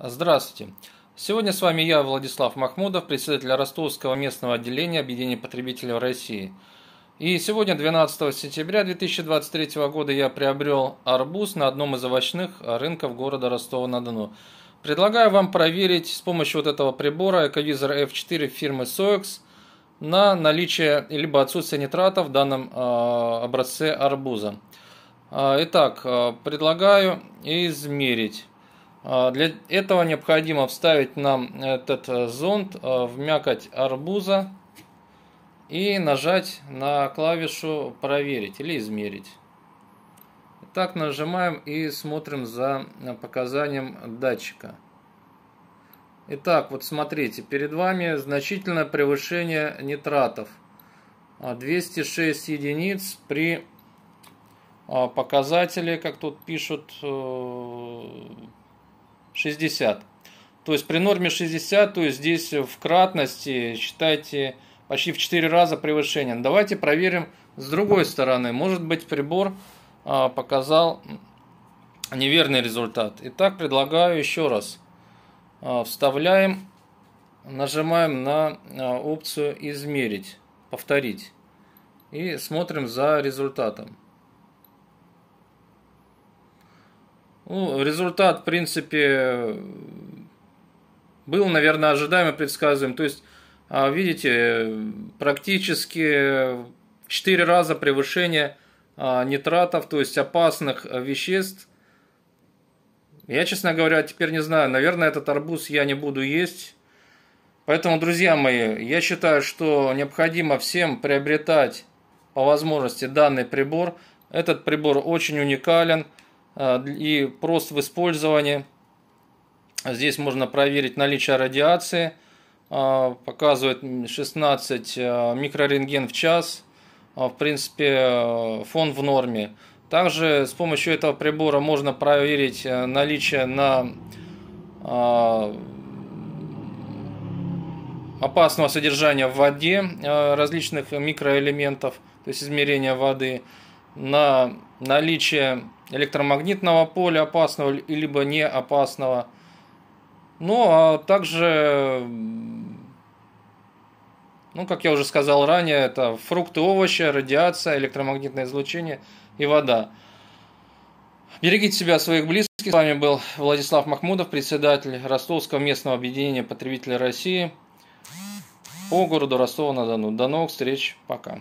Здравствуйте. Сегодня с вами я, Владислав Махмудов, председатель Ростовского местного отделения Объединения потребителей в России. И сегодня, 12 сентября 2023 года, я приобрел арбуз на одном из овощных рынков города Ростова-на-Дону. Предлагаю вам проверить с помощью вот этого прибора Эковизор F4 фирмы Soex на наличие либо отсутствие нитратов в данном а, образце арбуза. А, итак, а, предлагаю измерить. А, для этого необходимо вставить нам этот э, зонд э, в мякоть арбуза и нажать на клавишу «Проверить» или «Измерить». Так нажимаем и смотрим за э, показанием датчика. Итак, вот смотрите, перед вами значительное превышение нитратов. 206 а, единиц при а, показателе, как тут пишут, 60. То есть при норме 60, то есть здесь в кратности, считайте, почти в 4 раза превышение. Давайте проверим с другой стороны. Может быть прибор а, показал неверный результат. Итак, предлагаю еще раз. А, вставляем, нажимаем на а, опцию «Измерить», «Повторить» и смотрим за результатом. Ну, результат, в принципе, был, наверное, ожидаемо предсказуем. То есть, а, видите, практически 4 раза превышение а, нитратов, то есть опасных а, веществ. Я, честно говоря, теперь не знаю. Наверное, этот арбуз я не буду есть. Поэтому, друзья мои, я считаю, что необходимо всем приобретать по возможности данный прибор. Этот прибор очень уникален. А, и прост в использовании. Здесь можно проверить наличие радиации. А, показывает 16 а, микрорентген в час. В принципе, фон в норме. Также с помощью этого прибора можно проверить э, наличие на опасного содержания в воде э, различных микроэлементов, то есть измерения воды на наличие электромагнитного поля опасного либо не опасного. Ну, а также, ну, как я уже сказал ранее, это фрукты, овощи, радиация, электромагнитное излучение и вода. Берегите себя, своих близких. С вами был Владислав Махмудов, председатель Ростовского местного объединения потребителей России по городу Ростова-на-Дону. До новых встреч, пока.